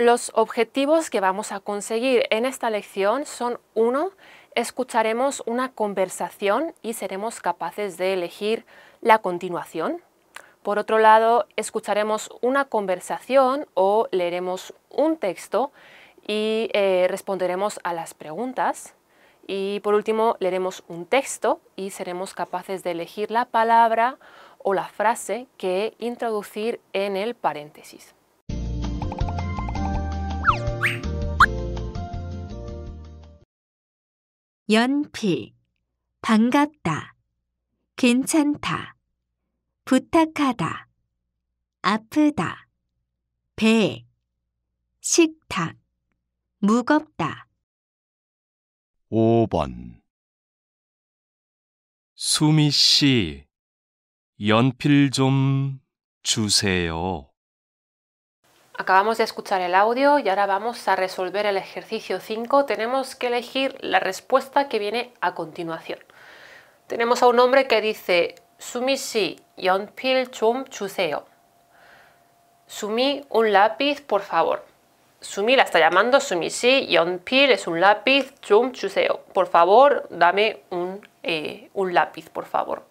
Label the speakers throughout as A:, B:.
A: Los objetivos que vamos a conseguir en esta lección son uno, Escucharemos una conversación y seremos capaces de elegir la continuación. Por otro lado, escucharemos una conversación o leeremos un texto y eh, responderemos a las preguntas. Y por último, leeremos un texto y seremos capaces de elegir la palabra o la frase que introducir en el paréntesis. 연필, 반갑다, 괜찮다, 부탁하다, 아프다, 배, 식탁, 무겁다. 5번 수미 씨, 연필 좀 주세요. Acabamos de escuchar el audio y ahora vamos a resolver el ejercicio 5. Tenemos que elegir la respuesta que viene a continuación. Tenemos a un hombre que dice Sumi si Pil Chum Chuseo. Sumi, un lápiz, por favor. Sumi la está llamando Sumi si Pil es un lápiz, Chum Chuseo, Por favor, dame eh, un lápiz, por favor.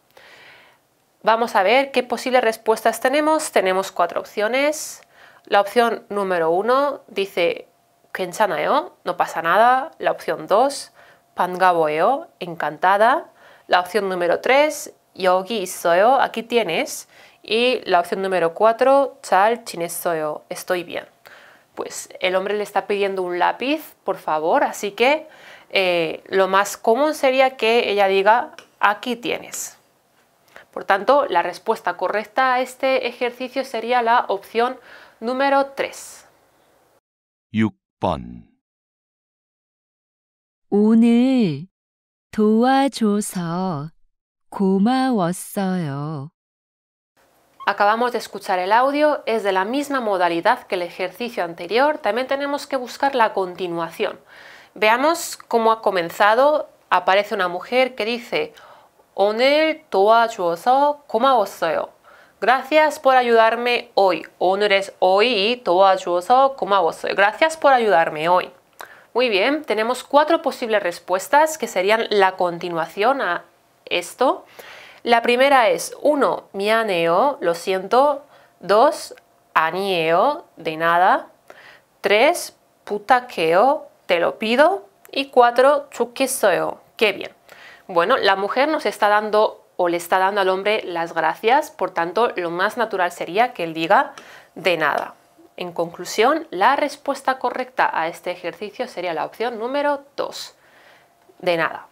A: Vamos a ver qué posibles respuestas tenemos. Tenemos cuatro opciones. La opción número 1 dice 괜찮아요, no pasa nada. La opción 2 Pangaboeo, encantada. La opción número 3 Yogi yo aquí tienes. Y la opción número 4 chines yo estoy bien. Pues el hombre le está pidiendo un lápiz, por favor, así que eh, lo más común sería que ella diga aquí tienes. Por tanto, la respuesta correcta a este ejercicio sería la opción Número 3. Acabamos de escuchar el audio, es de la misma modalidad que el ejercicio anterior, también tenemos que buscar la continuación. Veamos cómo ha comenzado, aparece una mujer que dice 오늘 도와줘서 고마웠어요. Gracias por ayudarme hoy. Honores hoy todo a vos. Gracias por ayudarme hoy. Muy bien, tenemos cuatro posibles respuestas que serían la continuación a esto. La primera es 1. Mianeo, lo siento. 2. anieo, de nada. 3. putaqueo, te lo pido. Y 4. soyo. qué bien. Bueno, la mujer nos está dando o le está dando al hombre las gracias, por tanto lo más natural sería que él diga de nada. En conclusión, la respuesta correcta a este ejercicio sería la opción número 2, de nada.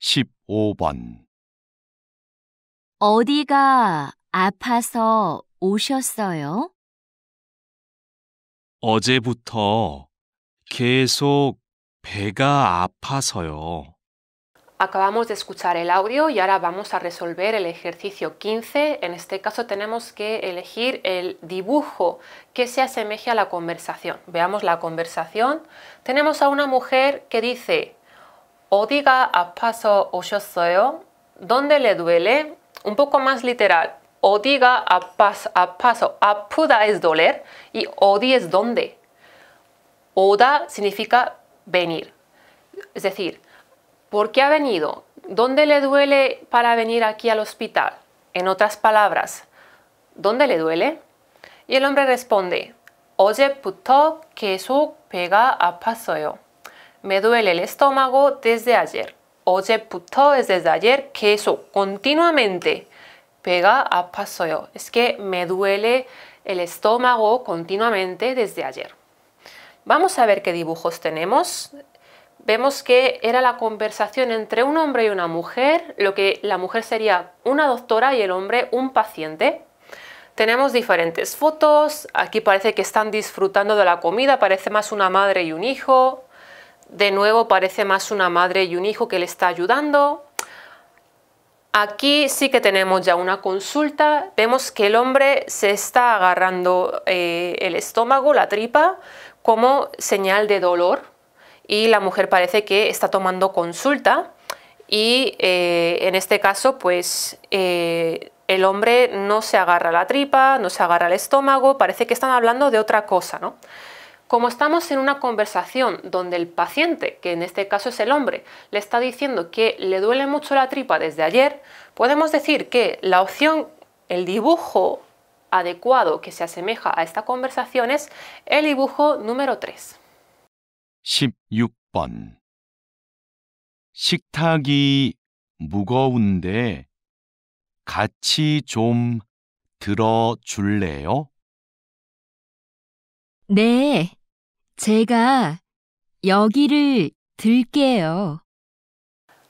A: 15번 어디가 아파서 오셨어요? 어제부터 계속 배가 아파서요. Acabamos de escuchar el audio y ahora vamos a resolver el ejercicio 15. En este caso tenemos que elegir el dibujo que se asemeje a la conversación. Veamos la conversación. Tenemos a una mujer que dice a o yo yo ¿Dónde le duele? Un poco más literal. a a paso. Apuda es doler y odi es dónde. Oda significa venir. Es decir, ¿Por qué ha venido? ¿Dónde le duele para venir aquí al hospital? En otras palabras, ¿dónde le duele? Y el hombre responde, pega a paso yo. Me duele el estómago desde ayer. puto es desde ayer, queso continuamente. pega paso yo. Es que me duele el estómago continuamente desde ayer. Vamos a ver qué dibujos tenemos vemos que era la conversación entre un hombre y una mujer, lo que la mujer sería una doctora y el hombre un paciente. Tenemos diferentes fotos, aquí parece que están disfrutando de la comida, parece más una madre y un hijo, de nuevo parece más una madre y un hijo que le está ayudando. Aquí sí que tenemos ya una consulta, vemos que el hombre se está agarrando eh, el estómago, la tripa, como señal de dolor y la mujer parece que está tomando consulta y eh, en este caso pues eh, el hombre no se agarra la tripa, no se agarra el estómago, parece que están hablando de otra cosa, ¿no? Como estamos en una conversación donde el paciente, que en este caso es el hombre, le está diciendo que le duele mucho la tripa desde ayer, podemos decir que la opción, el dibujo adecuado que se asemeja a esta conversación es el dibujo número 3. 16번 식탁이 무거운데 같이 좀 들어 줄래요? 네, 제가 여기를 들게요.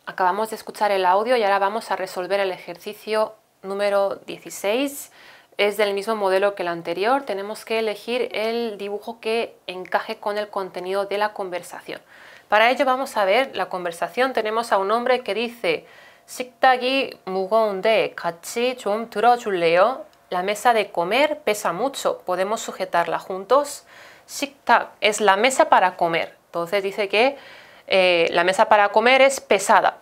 A: Acabamos de escuchar el audio y ahora vamos a resolver el ejercicio número 16. es del mismo modelo que el anterior, tenemos que elegir el dibujo que encaje con el contenido de la conversación. Para ello vamos a ver la conversación, tenemos a un hombre que dice 식탁이 무거운데 같이 La mesa de comer pesa mucho, podemos sujetarla juntos. 식탁 es la mesa para comer, entonces dice que eh, la mesa para comer es pesada.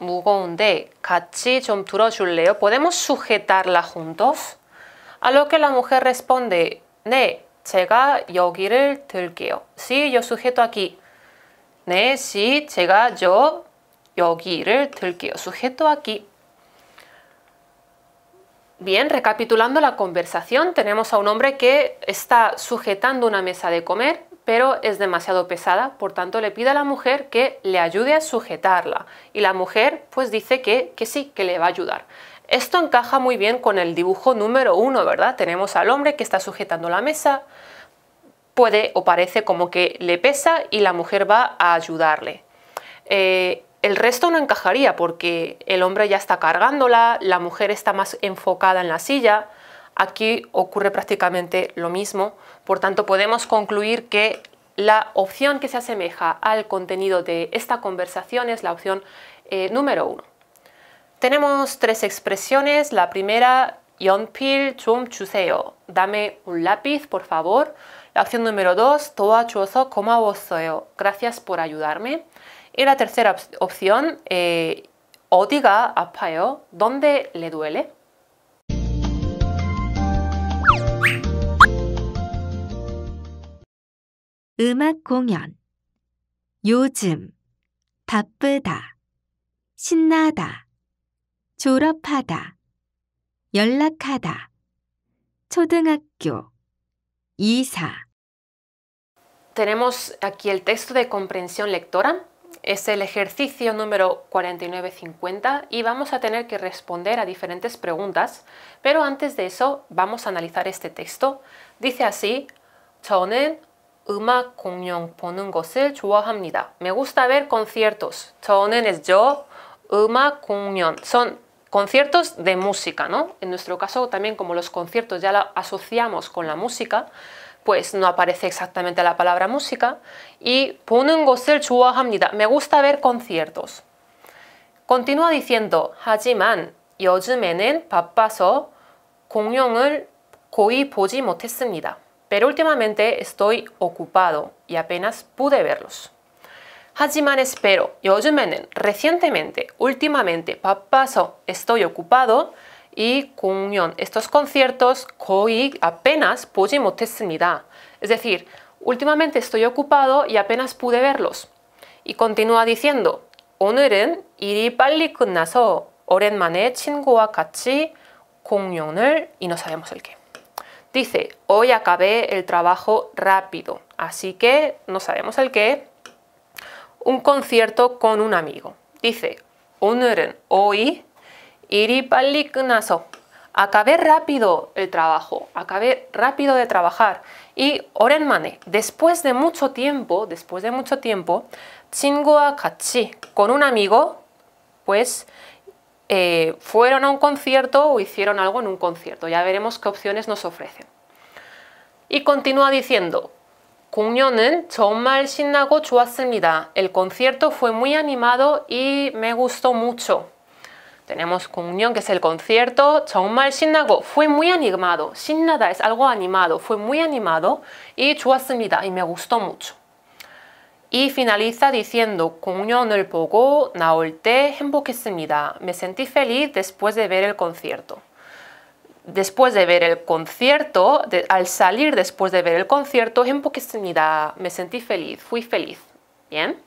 A: Podemos sujetarla juntos. A lo que la mujer responde, 네, yo 여기를 들게요. Sí, yo sujeto aquí. Ne, sí, 제가 yo 여기를 들게요. Sujeto aquí. Bien, recapitulando la conversación, tenemos a un hombre que está sujetando una mesa de comer, pero es demasiado pesada, por tanto le pide a la mujer que le ayude a sujetarla. Y la mujer pues dice que, que sí, que le va a ayudar. Esto encaja muy bien con el dibujo número uno, ¿verdad? Tenemos al hombre que está sujetando la mesa, puede o parece como que le pesa y la mujer va a ayudarle. Eh, el resto no encajaría porque el hombre ya está cargándola, la mujer está más enfocada en la silla. Aquí ocurre prácticamente lo mismo, por tanto podemos concluir que la opción que se asemeja al contenido de esta conversación es la opción eh, número uno. Tenemos tres expresiones. La primera, Yonpil chum chuseo. Dame un lápiz, por favor. La opción número dos, coma 고마웠어요. Gracias por ayudarme. Y la tercera opción, diga eh, a payo ¿Dónde le duele? Música. 공연 tenemos aquí el texto de comprensión lectora. Es el ejercicio número 4950 y vamos a tener que responder a diferentes preguntas, pero antes de eso vamos a analizar este texto. Dice así, 저는 음악 공연 보는 것을 좋아합니다. Me gusta ver conciertos. 저는 es 음악 공연 son conciertos de música, ¿no? En nuestro caso también como los conciertos ya la asociamos con la música, pues no aparece exactamente la palabra música y 보는 것을 좋아합니다. Me gusta ver conciertos. Continúa diciendo 하지만 요즘에는 바빠서 공연을 거의 보지 못했습니다. Pero últimamente estoy ocupado y apenas pude verlos. 하지만 espero. 요즘에는 recientemente, últimamente, 바빠서, estoy ocupado y 공연. Estos conciertos 거의 apenas 보지 못했습니다. Es decir, últimamente estoy ocupado y apenas pude verlos. Y continúa diciendo, 오늘은 일이 빨리 끝나서 오랜만에 친구와 같이 공연을 y no sabemos el qué. Dice, hoy acabé el trabajo rápido, así que no sabemos el qué, un concierto con un amigo. Dice, 오늘은 hoy 일이 빨리 acabé rápido el trabajo, acabé rápido de trabajar. Y mane, después de mucho tiempo, después de mucho tiempo, 친구와 같이, con un amigo, pues eh, fueron a un concierto o hicieron algo en un concierto. Ya veremos qué opciones nos ofrecen. Y continúa diciendo, 공연은 정말 신나고 좋았습니다. El concierto fue muy animado y me gustó mucho. Tenemos comunión, que es el concierto. 정말 신나고 fue muy animado. 신나다 es algo animado. Fue muy animado y 좋았습니다. Y me gustó mucho. Y finaliza diciendo 공연을 보고 나올 때 행복했습니다. Me sentí feliz después de ver el concierto después de ver el concierto, al salir después de ver el concierto, en me sentí feliz, fui feliz. Bien.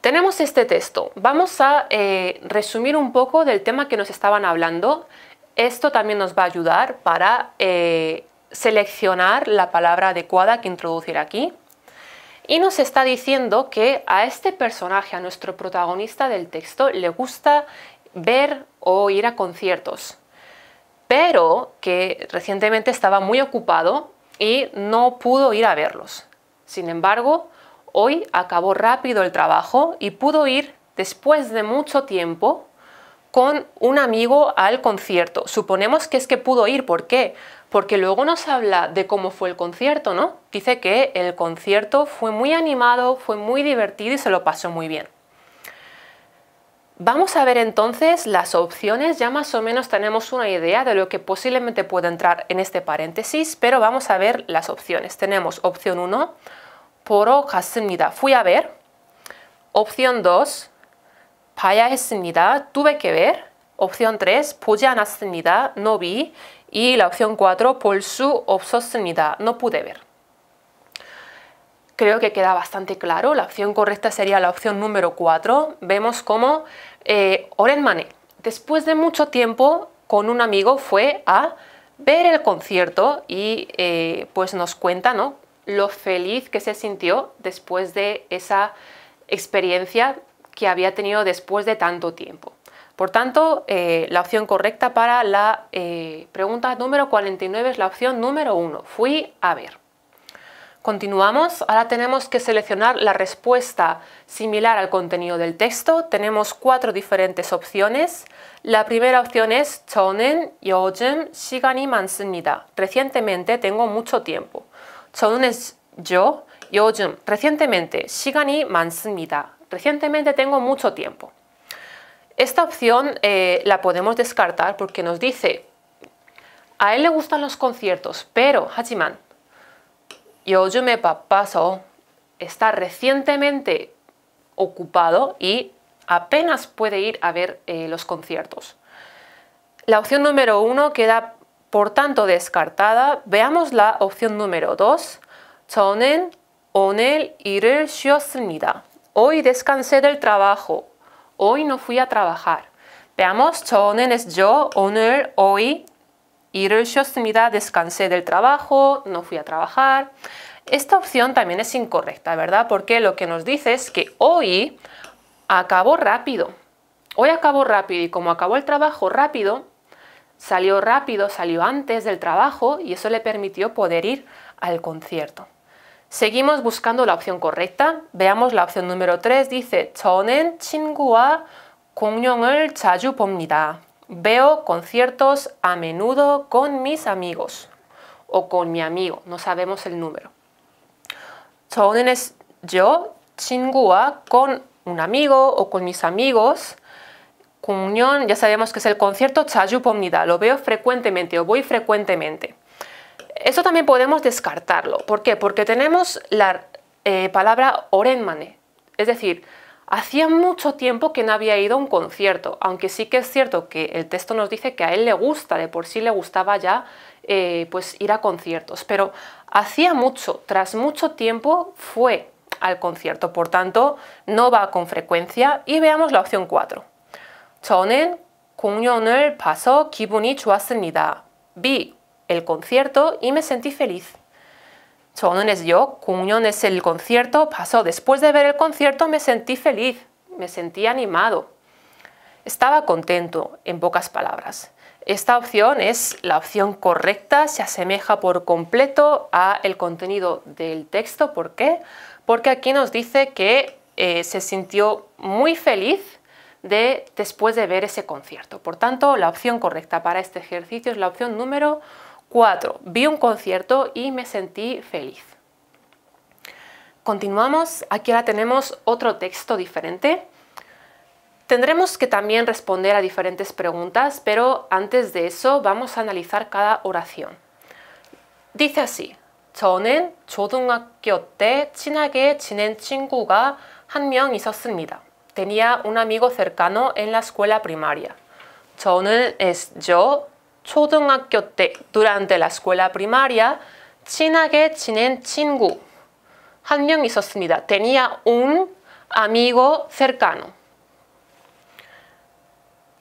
A: Tenemos este texto. Vamos a eh, resumir un poco del tema que nos estaban hablando. Esto también nos va a ayudar para eh, seleccionar la palabra adecuada que introducir aquí. Y nos está diciendo que a este personaje, a nuestro protagonista del texto, le gusta ver o ir a conciertos pero que recientemente estaba muy ocupado y no pudo ir a verlos. Sin embargo, hoy acabó rápido el trabajo y pudo ir después de mucho tiempo con un amigo al concierto. Suponemos que es que pudo ir, ¿por qué? Porque luego nos habla de cómo fue el concierto, ¿no? Dice que el concierto fue muy animado, fue muy divertido y se lo pasó muy bien. Vamos a ver entonces las opciones, ya más o menos tenemos una idea de lo que posiblemente puede entrar en este paréntesis, pero vamos a ver las opciones. Tenemos opción 1, poro 갔습니다, fui a ver. Opción 2, paya 했습니다, tuve que ver. Opción 3, Puyan 않았습니다, no vi. Y la opción 4, por su no pude ver creo que queda bastante claro. La opción correcta sería la opción número 4. Vemos cómo eh, Oren Mané, después de mucho tiempo, con un amigo fue a ver el concierto y eh, pues nos cuenta ¿no? lo feliz que se sintió después de esa experiencia que había tenido después de tanto tiempo. Por tanto, eh, la opción correcta para la pregunta número 49 es la opción número 1. Fui a ver. Continuamos, ahora tenemos que seleccionar la respuesta similar al contenido del texto. Tenemos cuatro diferentes opciones. La primera opción es 저는 요즘 시간이 많습니다. Recientemente tengo mucho tiempo. 저는 es yo, recientemente, 시간이 많습니다. Recientemente tengo mucho tiempo. Esta opción eh, la podemos descartar porque nos dice a él le gustan los conciertos, pero, Hachiman. 요즘에 바빠서 está recientemente ocupado y apenas puede ir a ver eh, los conciertos. La opción número uno queda por tanto descartada. Veamos la opción número dos. 저는 오늘 일을 쉬었습니다. Hoy descansé del trabajo. Hoy no fui a trabajar. Veamos, 저는 es yo, 오늘, hoy, 이르셨습니다. da Descansé del trabajo, no fui a trabajar. Esta opción también es incorrecta, ¿verdad? Porque lo que nos dice es que hoy acabó rápido. Hoy acabó rápido y como acabó el trabajo rápido, salió rápido, salió antes del trabajo y eso le permitió poder ir al concierto. Seguimos buscando la opción correcta. Veamos la opción número 3. Dice, 저는 친구와 공연을 자주 봅니다. Veo conciertos a menudo con mis amigos o con mi amigo, no sabemos el número. 저는 es yo, 친구와, con un amigo o con mis amigos. Comunión, ya sabemos que es el concierto 자주 Lo veo frecuentemente o voy frecuentemente. Eso también podemos descartarlo. ¿Por qué? Porque tenemos la eh, palabra orenmane, es decir, Hacía mucho tiempo que no había ido a un concierto, aunque sí que es cierto que el texto nos dice que a él le gusta, de por sí le gustaba ya eh, pues ir a conciertos, pero hacía mucho, tras mucho tiempo fue al concierto, por tanto no va con frecuencia y veamos la opción 4. Vi el concierto y me sentí feliz es yo, yo es el concierto pasó. Después de ver el concierto me sentí feliz, me sentí animado. Estaba contento, en pocas palabras. Esta opción es la opción correcta, se asemeja por completo a el contenido del texto. ¿Por qué? Porque aquí nos dice que eh, se sintió muy feliz de, después de ver ese concierto. Por tanto, la opción correcta para este ejercicio es la opción número 4. Vi un concierto y me sentí feliz. Continuamos, aquí ahora tenemos otro texto diferente. Tendremos que también responder a diferentes preguntas, pero antes de eso vamos a analizar cada oración. Dice así, 저는 초등학교 Tenía un amigo cercano en la escuela primaria. 저는 es yo, 초등학교 durante la escuela primaria, 친구 Tenía un amigo cercano.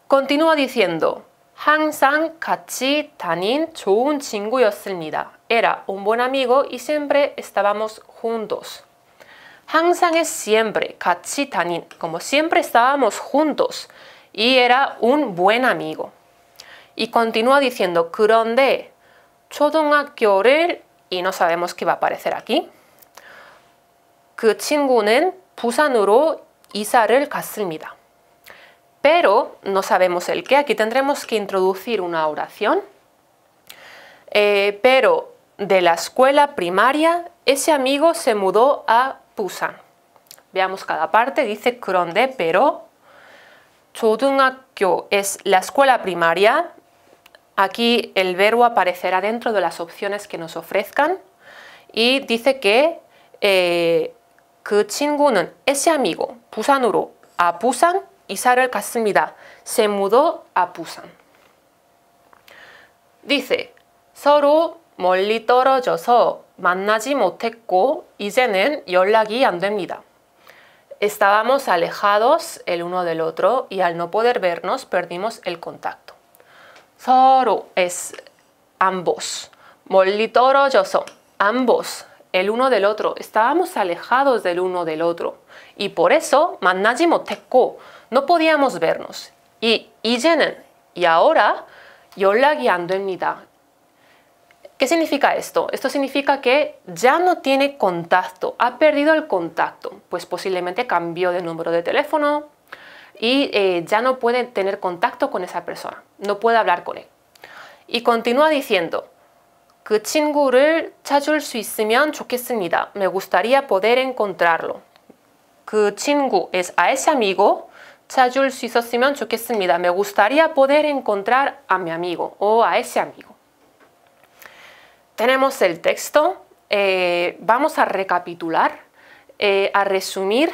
A: Continúa diciendo, 항상 같이 다닌 y 친구였습니다. Era un buen amigo y siempre estábamos juntos. 항상 es siempre, 같이 다닌, como siempre estábamos juntos. Y era un buen amigo. Y continúa diciendo de 초등학교를 y no sabemos qué va a aparecer aquí. Pero no sabemos el qué. Aquí tendremos que introducir una oración. Eh, pero de la escuela primaria, ese amigo se mudó a Busan. Veamos cada parte. Dice 그런데, pero. 초등학교 es la escuela primaria Aquí el verbo aparecerá dentro de las opciones que nos ofrezcan y dice que eh, ese amigo pusanuro a Busan 이사를 갔습니다. Se mudó a pusan. Dice 서로 멀리 떨어져서 만나지 못했고 이제는 연락이 안 Estábamos alejados el uno del otro y al no poder vernos perdimos el contacto. 서로 es ambos. yo 떨어져서 ambos. El uno del otro. Estábamos alejados del uno del otro. Y por eso 만나지 못했고 no podíamos vernos. Y 이제는 y ahora en mi 됩니다. ¿Qué significa esto? Esto significa que ya no tiene contacto, ha perdido el contacto, pues posiblemente cambió de número de teléfono, y eh, ya no puede tener contacto con esa persona, no puede hablar con él. Y continúa diciendo, 그 친구를 찾을 수 있으면 Me gustaría poder encontrarlo. 그 친구 es a ese amigo. 찾을 수 있었으면 좋겠습니다. Me gustaría poder encontrar a mi amigo o a ese amigo. Tenemos el texto. Eh, vamos a recapitular, eh, a resumir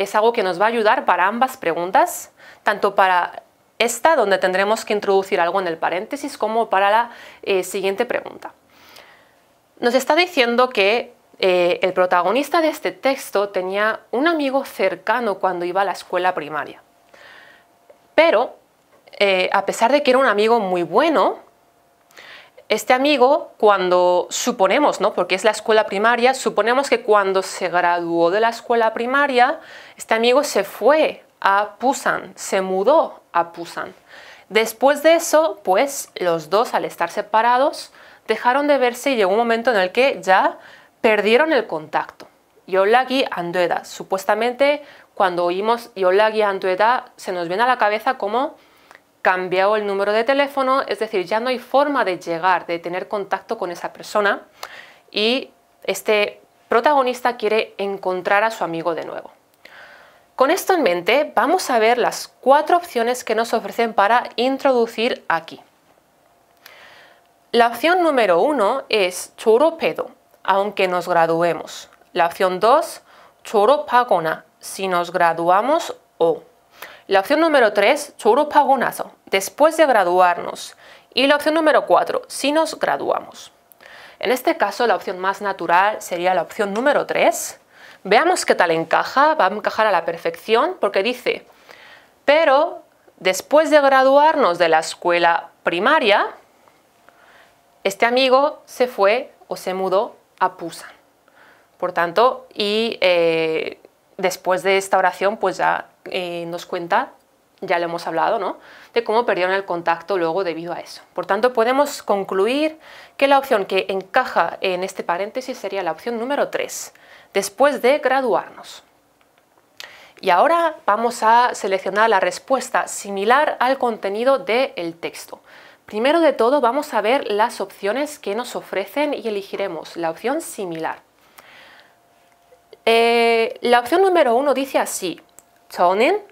A: es algo que nos va a ayudar para ambas preguntas, tanto para esta, donde tendremos que introducir algo en el paréntesis, como para la eh, siguiente pregunta. Nos está diciendo que eh, el protagonista de este texto tenía un amigo cercano cuando iba a la escuela primaria. Pero, eh, a pesar de que era un amigo muy bueno, este amigo, cuando suponemos, ¿no? porque es la escuela primaria, suponemos que cuando se graduó de la escuela primaria, este amigo se fue a Pusan, se mudó a Pusan. Después de eso, pues los dos al estar separados dejaron de verse y llegó un momento en el que ya perdieron el contacto. Yolagi Andueda. Supuestamente cuando oímos Yolagi Andueda se nos viene a la cabeza como cambiado el número de teléfono, es decir, ya no hay forma de llegar, de tener contacto con esa persona y este protagonista quiere encontrar a su amigo de nuevo. Con esto en mente, vamos a ver las cuatro opciones que nos ofrecen para introducir aquí. La opción número uno es choropedo, aunque nos graduemos. La opción dos, choropagona, si nos graduamos o. La opción número 3, 졸업하고 나서, después de graduarnos. Y la opción número 4, si nos graduamos. En este caso, la opción más natural sería la opción número 3. Veamos qué tal encaja, va a encajar a la perfección porque dice, pero después de graduarnos de la escuela primaria, este amigo se fue o se mudó a Pusan. Por tanto, y eh, después de esta oración, pues ya eh, nos cuenta, ya lo hemos hablado, ¿no? de cómo perdieron el contacto luego debido a eso. Por tanto, podemos concluir que la opción que encaja en este paréntesis sería la opción número 3, después de graduarnos. Y ahora vamos a seleccionar la respuesta similar al contenido del texto. Primero de todo vamos a ver las opciones que nos ofrecen y elegiremos la opción similar. Eh, la opción número uno dice así, 저는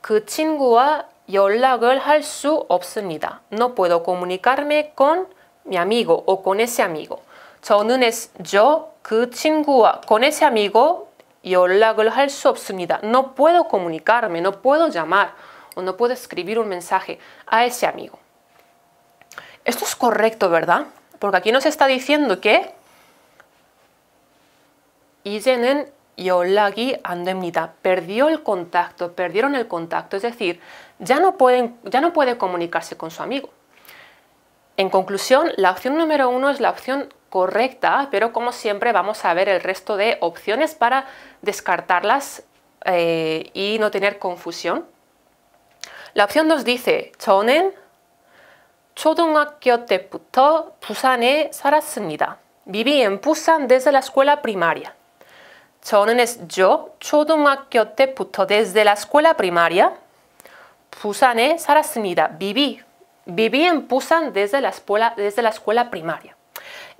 A: 그 친구와 연락을 할 없습니다. No puedo comunicarme con mi amigo o con ese amigo. 저는 es yo 그 친구와 con ese amigo 연락을 할 수 없습니다. No puedo comunicarme, no puedo llamar o no puedo escribir un mensaje a ese amigo. Esto es correcto, ¿verdad? Porque aquí nos está diciendo que 이제는 y Andemnita perdió el contacto, perdieron el contacto, es decir, ya no, pueden, ya no puede comunicarse con su amigo. En conclusión, la opción número uno es la opción correcta, pero como siempre vamos a ver el resto de opciones para descartarlas eh, y no tener confusión. La opción dos dice, 저는 Viví en Pusan desde la escuela primaria. 저는 es yo 초등학교 때부터 desde la escuela primaria 부산에 살았습니다. Viví. Viví en Pusan desde la escuela, desde la escuela primaria.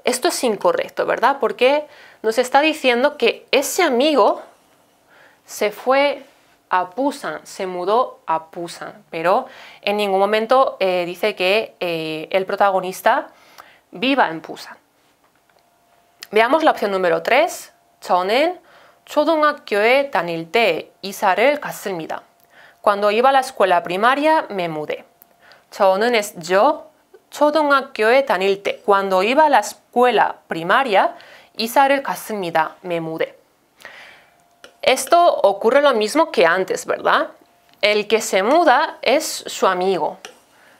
A: Esto es incorrecto, ¿verdad? Porque nos está diciendo que ese amigo se fue a Pusan, se mudó a Pusan. pero en ningún momento eh, dice que eh, el protagonista viva en Pusan. Veamos la opción número 3. 저는 초등학교에 다닐 때 이사를 갔습니다. Cuando iba a la escuela primaria me mudé. 저는 es yo 초등학교에 다닐 때 cuando iba a la escuela primaria 이사를 갔습니다. me mudé. Esto ocurre lo mismo que antes, ¿verdad? El que se muda es su amigo.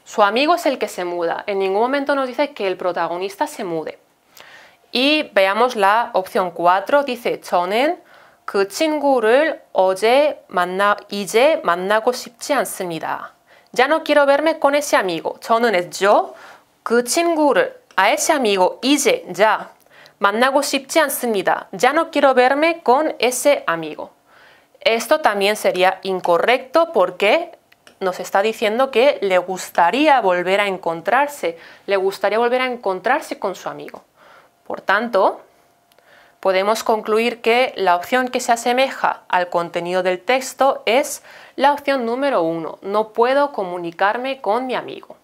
A: Su amigo es el que se muda. En ningún momento nos dice que el protagonista se mude. Y veamos la opción 4, dice 저는 그 친구를 어제 만나 이제 만나고 싶지 Ya no quiero verme con ese amigo. 저는 그 친구를 a ese amigo 이제 ya 만나고 싶지 않습니다. Ya no quiero verme con ese amigo. Esto también sería incorrecto porque nos está diciendo que le gustaría volver a encontrarse, le gustaría volver a encontrarse con su amigo. Por tanto, podemos concluir que la opción que se asemeja al contenido del texto es la opción número uno. no puedo comunicarme con mi amigo.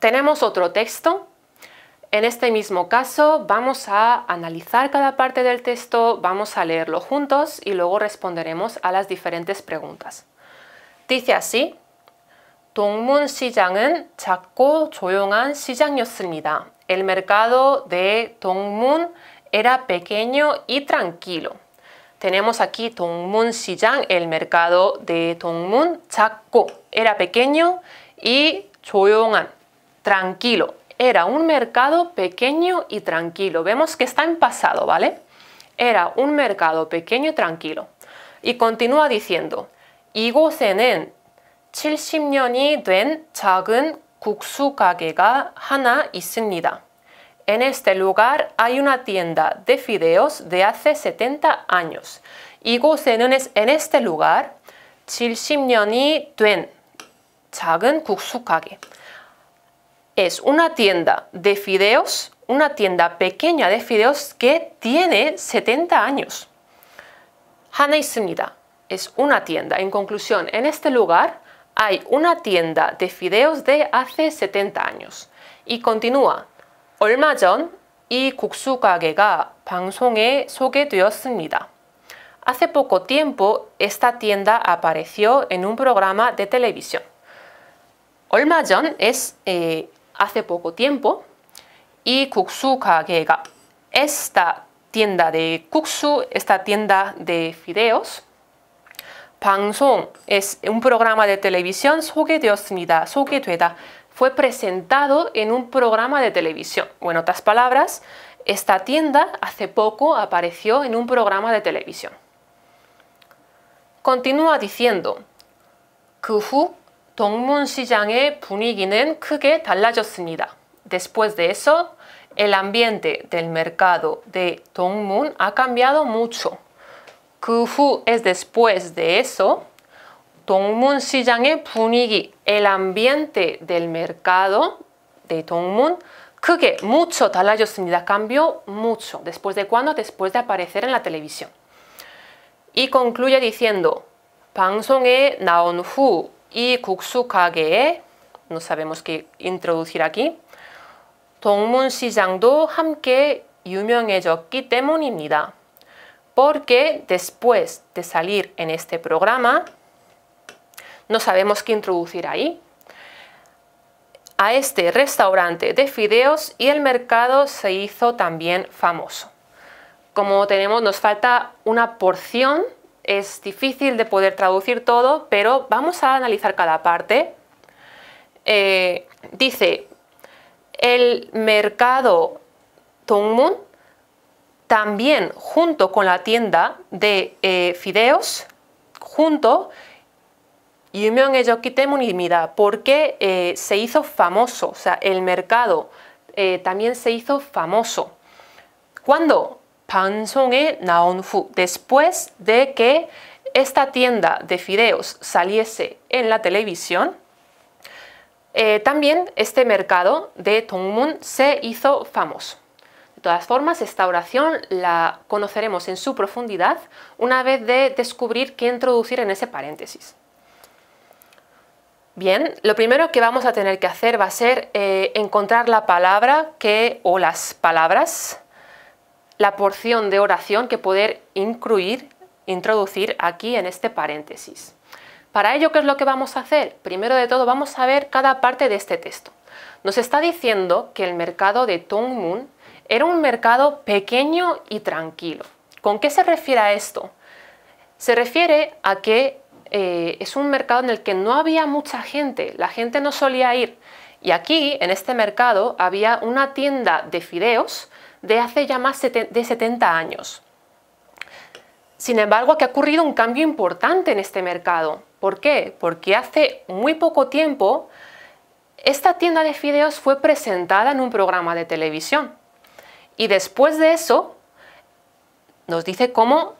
A: Tenemos otro texto. En este mismo caso vamos a analizar cada parte del texto, vamos a leerlo juntos y luego responderemos a las diferentes preguntas. Dice así, 동문시장은 작고 조용한 el mercado de Tongmun era pequeño y tranquilo. Tenemos aquí Tongmun Sijang, el mercado de Tongmun, Chakko. Era pequeño y 조용한, tranquilo. Era un mercado pequeño y tranquilo. Vemos que está en pasado, ¿vale? Era un mercado pequeño y tranquilo. Y continúa diciendo, 이곳에는 70된 작은 국수 가게가 하나 있습니다. En este lugar hay una tienda de fideos de hace 70 años. 이곳에는 en este lugar 70년이 된 작은 국수 Es una tienda de fideos, una tienda pequeña de fideos que tiene 70 años. 하나 있습니다. Es una tienda. En conclusión, en este lugar hay una tienda de fideos de hace 70 años. Y continúa. 얼마 전이 국수 가게가 Hace poco tiempo esta tienda apareció en un programa de televisión. Olma John es eh, hace poco tiempo y 국수 가게가 esta tienda de Kuksu, esta tienda de fideos 방송 es un programa de televisión 소개되었습니다. 소개되다. Fue presentado en un programa de televisión. O en otras palabras, esta tienda hace poco apareció en un programa de televisión. Continúa diciendo, 그후 동문시장의 분위기는 크게 Después de eso, el ambiente del mercado de Dongmun ha cambiado mucho. 그후 es después de eso. 동문 시장의 분위기, el ambiente del mercado de 동문 크게 mucho 달라졌습니다. Cambió mucho. ¿Después de cuándo? Después de aparecer en la televisión. Y concluye diciendo, 방송에 나온 후이 국수 가게에 no sabemos qué introducir aquí. 시장도 함께 유명해졌기 때문입니다 porque después de salir en este programa no sabemos qué introducir ahí. A este restaurante de fideos y el mercado se hizo también famoso. Como tenemos, nos falta una porción, es difícil de poder traducir todo, pero vamos a analizar cada parte. Eh, dice, el mercado Tongmun también junto con la tienda de eh, fideos, junto, porque eh, se hizo famoso, o sea, el mercado eh, también se hizo famoso. Cuando ¿Cuándo? e Naonfu, después de que esta tienda de fideos saliese en la televisión, también este mercado de Tongmun se hizo famoso todas formas, esta oración la conoceremos en su profundidad una vez de descubrir qué introducir en ese paréntesis. Bien, lo primero que vamos a tener que hacer va a ser eh, encontrar la palabra que, o las palabras, la porción de oración que poder incluir, introducir aquí en este paréntesis. Para ello, ¿qué es lo que vamos a hacer? Primero de todo, vamos a ver cada parte de este texto. Nos está diciendo que el mercado de Tongmun era un mercado pequeño y tranquilo. ¿Con qué se refiere a esto? Se refiere a que eh, es un mercado en el que no había mucha gente, la gente no solía ir. Y aquí, en este mercado, había una tienda de fideos de hace ya más de 70 años. Sin embargo, ha ocurrido un cambio importante en este mercado. ¿Por qué? Porque hace muy poco tiempo esta tienda de fideos fue presentada en un programa de televisión. Y después de eso, nos dice cómo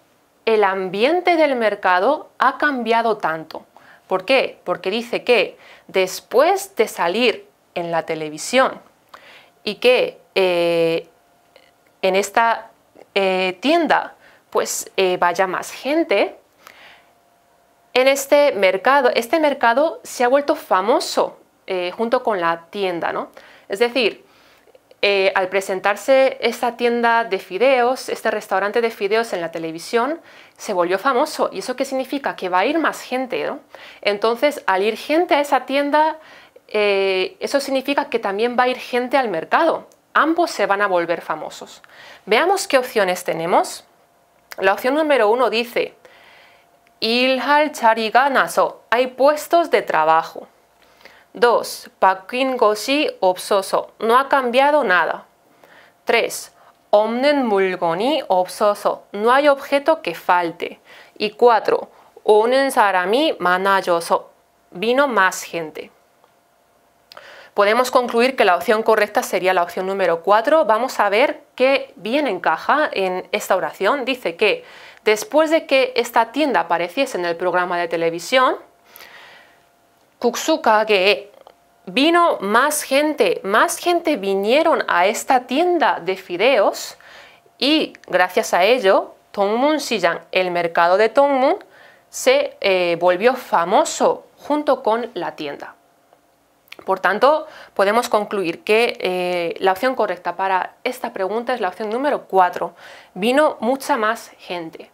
A: el ambiente del mercado ha cambiado tanto. ¿Por qué? Porque dice que después de salir en la televisión y que eh, en esta eh, tienda pues eh, vaya más gente, en este mercado, este mercado se ha vuelto famoso junto con la tienda, ¿no? Es decir, eh, al presentarse esta tienda de fideos, este restaurante de fideos en la televisión, se volvió famoso. ¿Y eso qué significa? Que va a ir más gente, Entonces, al ir gente a esa tienda, eh, eso significa que también va a ir gente al mercado. Ambos se van a volver famosos. Veamos qué opciones tenemos. La opción número uno dice, Ilhal o hay puestos de trabajo. 2. paquin obsoso obsoso, No ha cambiado nada. 3. omnen mulgoni obsoso, No hay objeto que falte. Y 4. omensarami sarami Vino más gente. Podemos concluir que la opción correcta sería la opción número 4. Vamos a ver qué bien encaja en esta oración. Dice que después de que esta tienda apareciese en el programa de televisión, que vino más gente, más gente vinieron a esta tienda de fideos y gracias a ello, Tongmun Siyan, el mercado de Tongmun, se eh, volvió famoso junto con la tienda. Por tanto, podemos concluir que eh, la opción correcta para esta pregunta es la opción número 4. Vino mucha más gente.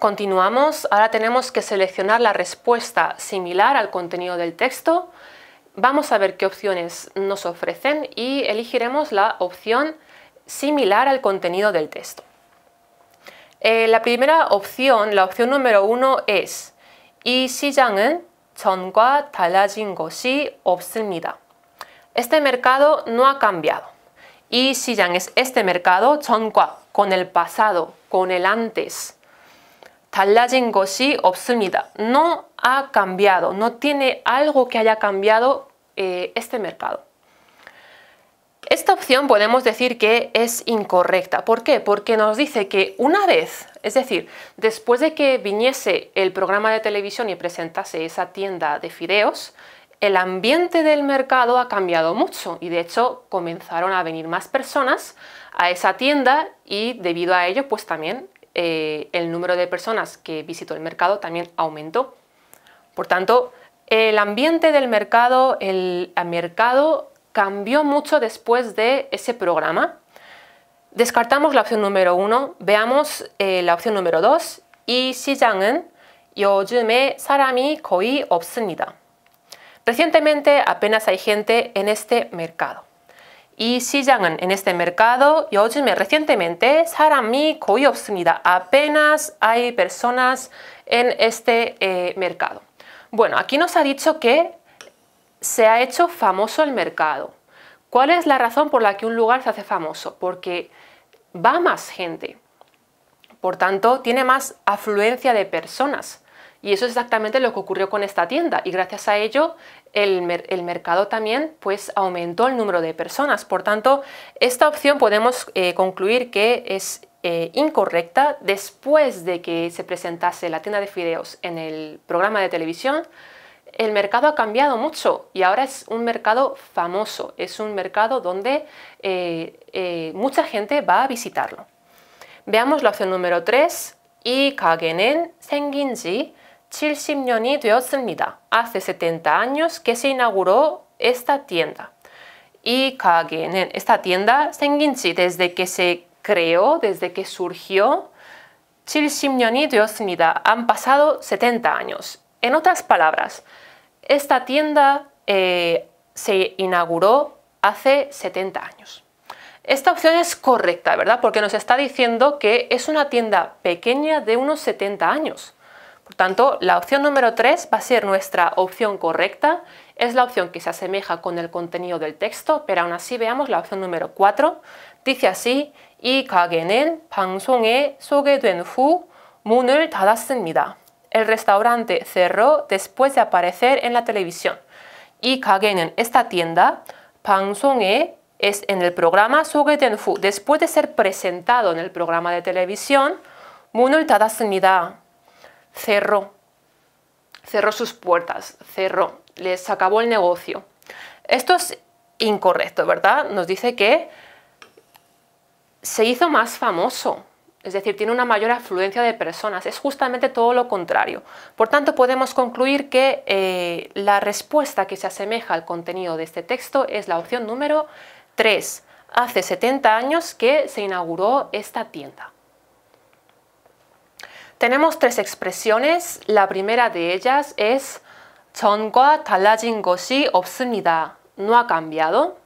A: Continuamos, ahora tenemos que seleccionar la respuesta similar al contenido del texto. Vamos a ver qué opciones nos ofrecen y elegiremos la opción similar al contenido del texto. Eh, la primera opción, la opción número uno es 이 시장은 전과 달라진 Este mercado no ha cambiado. 이 시장 es este mercado, 전과, con el pasado, con el antes. 달라진 것이 No ha cambiado. No tiene algo que haya cambiado eh, este mercado. Esta opción podemos decir que es incorrecta. ¿Por qué? Porque nos dice que una vez, es decir, después de que viniese el programa de televisión y presentase esa tienda de fideos, el ambiente del mercado ha cambiado mucho y de hecho comenzaron a venir más personas a esa tienda y debido a ello pues también eh, el número de personas que visitó el mercado también aumentó. Por tanto, el ambiente del mercado, el, mercado cambió mucho después de ese programa. Descartamos la opción número uno, veamos eh, la opción número dos. sarami Recientemente apenas hay gente en este mercado si 시장은 en este mercado 요즘에 recientemente 사람이 거의 없습니다. Apenas hay personas en este eh, mercado. Bueno, aquí nos ha dicho que se ha hecho famoso el mercado. ¿Cuál es la razón por la que un lugar se hace famoso? Porque va más gente. Por tanto, tiene más afluencia de personas. Y eso es exactamente lo que ocurrió con esta tienda. Y gracias a ello, el, mercado también pues aumentó el número de personas. Por tanto, esta opción podemos eh, concluir que es eh, incorrecta después de que se presentase la tienda de fideos en el programa de televisión. El mercado ha cambiado mucho y ahora es un mercado famoso, es un mercado donde eh, mucha gente va a visitarlo. Veamos la opción número 3, y Hace 70 años que se inauguró esta tienda. Y esta tienda desde que se creó, desde que surgió, Han pasado 70 años. En otras palabras, esta tienda eh, se inauguró hace 70 años. Esta opción es correcta, ¿verdad? Porque nos está diciendo que es una tienda pequeña de unos 70 años. Por tanto, la opción número 3 va a ser nuestra opción correcta, es la opción que se asemeja con el contenido del texto, pero aún así veamos la opción número 4. Dice así, 이 가게는 방송에 소개된 후 문을 닫았습니다. El restaurante cerró después de aparecer en la televisión. 이 가게는 esta tienda, 방송에 es en el programa 소개된 후, después de ser presentado en el programa de televisión, 문을 닫았습니다 cerró, cerró sus puertas, cerró, les acabó el negocio. Esto es incorrecto, ¿verdad? Nos dice que se hizo más famoso, es decir, tiene una mayor afluencia de personas, es justamente todo lo contrario. Por tanto, podemos concluir que eh, la respuesta que se asemeja al contenido de este texto es la opción número 3. Hace 70 años que se inauguró esta tienda. Tenemos tres expresiones. La primera de ellas es 전과 달라진 것이 No ha cambiado.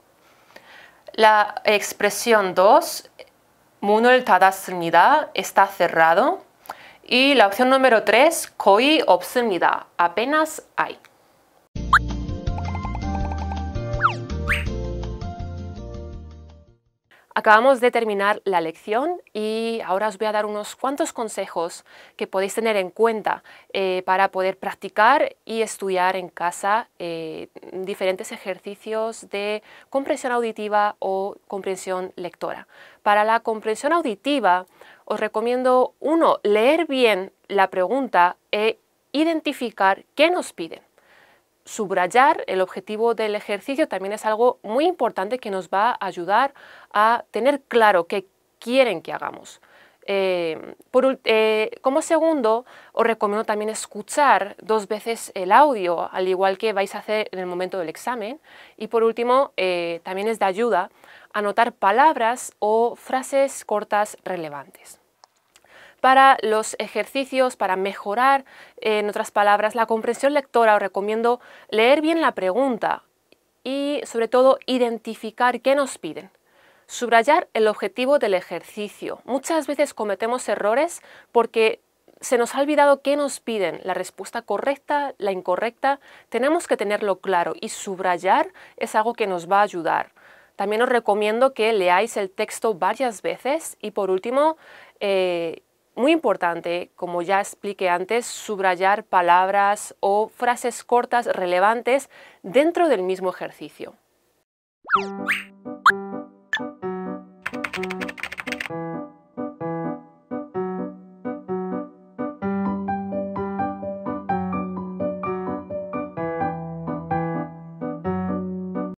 A: La expresión 2, 문을 닫았습니다. Está cerrado. Y la opción número 3, 거의 없습니다. Apenas hay. Acabamos de terminar la lección y ahora os voy a dar unos cuantos consejos que podéis tener en cuenta eh, para poder practicar y estudiar en casa eh, diferentes ejercicios de comprensión auditiva o comprensión lectora. Para la comprensión auditiva os recomiendo, uno, leer bien la pregunta e identificar qué nos piden subrayar el objetivo del ejercicio también es algo muy importante que nos va a ayudar a tener claro qué quieren que hagamos. Eh, eh, como segundo, os recomiendo también escuchar dos veces el audio, al igual que vais a hacer en el momento del examen. Y por último, eh, también es de ayuda anotar palabras o frases cortas relevantes para los ejercicios, para mejorar, en otras palabras, la comprensión lectora, os recomiendo leer bien la pregunta y sobre todo identificar qué nos piden. Subrayar el objetivo del ejercicio. Muchas veces cometemos errores porque se nos ha olvidado qué nos piden, la respuesta correcta, la incorrecta. Tenemos que tenerlo claro y subrayar es algo que nos va a ayudar. También os recomiendo que leáis el texto varias veces y por último eh, muy importante, como ya expliqué antes, subrayar palabras o frases cortas relevantes dentro del mismo ejercicio.